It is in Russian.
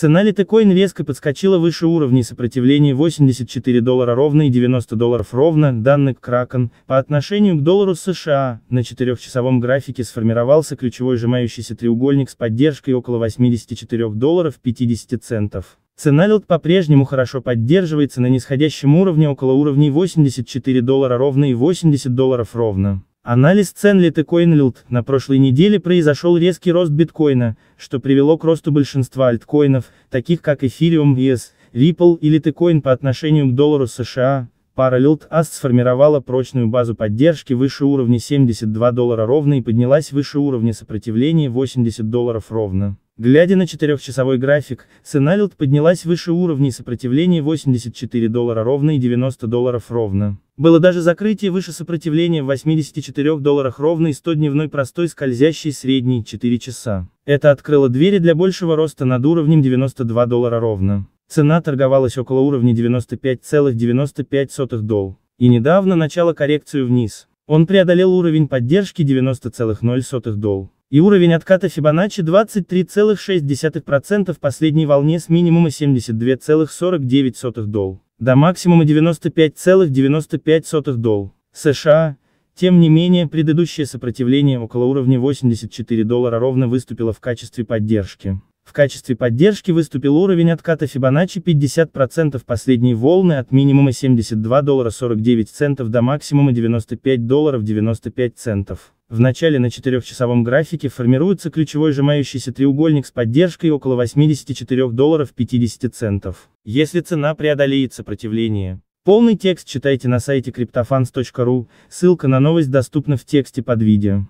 Цена литокоин резко подскочила выше уровней сопротивления 84 доллара ровно и 90 долларов ровно, данный Кракен, по отношению к доллару США, на четырехчасовом графике сформировался ключевой сжимающийся треугольник с поддержкой около 84 долларов 50 центов. Цена LT по-прежнему хорошо поддерживается на нисходящем уровне около уровней 84 доллара ровно и 80 долларов ровно. Анализ цен Литы CoinLilt. На прошлой неделе произошел резкий рост биткоина, что привело к росту большинства альткоинов, таких как Ethereum, ES, Ripple и Litecoin по отношению к доллару США. Пара LiltAst сформировала прочную базу поддержки выше уровня 72 доллара ровно и поднялась выше уровня сопротивления 80 долларов ровно. Глядя на четырехчасовой график, цена LT поднялась выше уровней сопротивления 84 доллара ровно и 90 долларов ровно. Было даже закрытие выше сопротивления в 84 долларах ровно и 100-дневной простой скользящей средней 4 часа. Это открыло двери для большего роста над уровнем 92 доллара ровно. Цена торговалась около уровня 95,95 долл. И недавно начало коррекцию вниз. Он преодолел уровень поддержки 90,0 долл и уровень отката Фибоначчи 23,6% в последней волне с минимума 72,49 дол до максимума 95,95 дол США. Тем не менее, предыдущее сопротивление около уровня 84 доллара ровно выступило в качестве поддержки. В качестве поддержки выступил уровень отката Фибоначчи 50% последней волны от минимума 72 доллара 49 центов до максимума 95 долларов 95 центов. В начале на четырехчасовом графике формируется ключевой сжимающийся треугольник с поддержкой около 84 долларов 50 центов. Если цена преодолеет сопротивление. Полный текст читайте на сайте CryptoFans.ru, ссылка на новость доступна в тексте под видео.